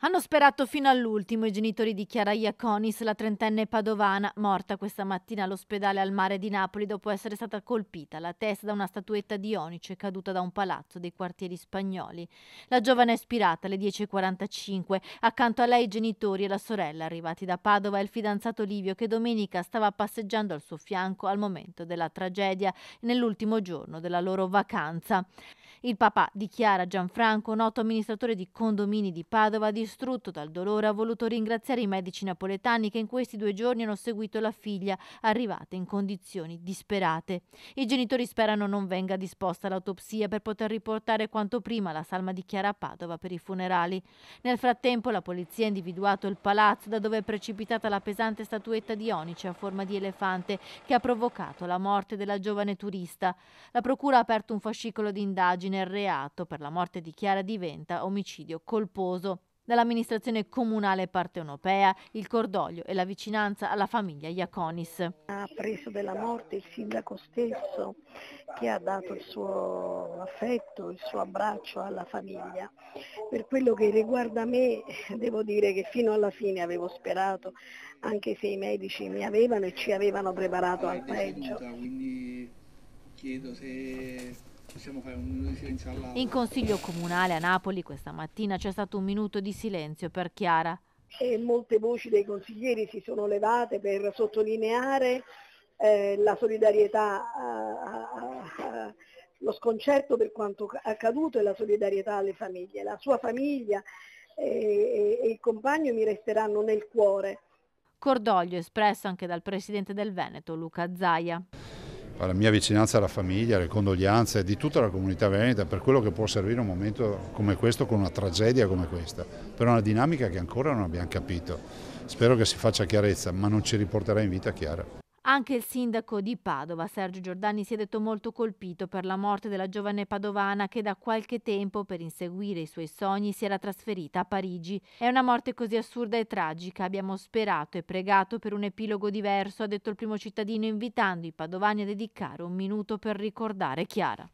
Hanno sperato fino all'ultimo i genitori di Chiara Iaconis, la trentenne padovana, morta questa mattina all'ospedale al mare di Napoli dopo essere stata colpita alla testa da una statuetta di Ionice caduta da un palazzo dei quartieri spagnoli. La giovane è spirata alle 10.45, accanto a lei i genitori e la sorella arrivati da Padova e il fidanzato Livio che domenica stava passeggiando al suo fianco al momento della tragedia nell'ultimo giorno della loro vacanza. Il papà di Chiara Gianfranco, noto amministratore di condomini di Padova, di distrutto dal dolore, ha voluto ringraziare i medici napoletani che in questi due giorni hanno seguito la figlia, arrivata in condizioni disperate. I genitori sperano non venga disposta l'autopsia per poter riportare quanto prima la salma di Chiara a Padova per i funerali. Nel frattempo la polizia ha individuato il palazzo da dove è precipitata la pesante statuetta di Onice a forma di elefante che ha provocato la morte della giovane turista. La procura ha aperto un fascicolo di indagine. e Il reato per la morte di Chiara diventa omicidio colposo. Dall'amministrazione comunale partenopea il cordoglio e la vicinanza alla famiglia Iaconis. Ha preso della morte il sindaco stesso che ha dato il suo affetto, il suo abbraccio alla famiglia. Per quello che riguarda me devo dire che fino alla fine avevo sperato, anche se i medici mi avevano e ci avevano preparato al peggio. Quindi chiedo se Possiamo fare un minuto di silenzio all'aula. In consiglio comunale a Napoli questa mattina c'è stato un minuto di silenzio per Chiara. E molte voci dei consiglieri si sono levate per sottolineare eh, la solidarietà eh, a, a, a, lo sconcerto per quanto accaduto e la solidarietà alle famiglie. La sua famiglia eh, e, e, il compagno mi resteranno nel cuore. Cordoglio espresso anche dal presidente del Veneto, Luca Zaia alla mia vicinanza alla famiglia, alle condoglianze di tutta la comunità veneta per quello che può servire un momento come questo con una tragedia come questa, per una dinamica che ancora non abbiamo capito. Spero che si faccia chiarezza, ma non ci riporterà in vita Chiara. Anche il sindaco di Padova, Sergio Giordani, si è detto molto colpito per la morte della giovane padovana che da qualche tempo, per inseguire i suoi sogni, si era trasferita a Parigi. È una morte così assurda e tragica. Abbiamo sperato e pregato per un epilogo diverso, ha detto il primo cittadino, invitando i padovani a dedicare un minuto per ricordare Chiara.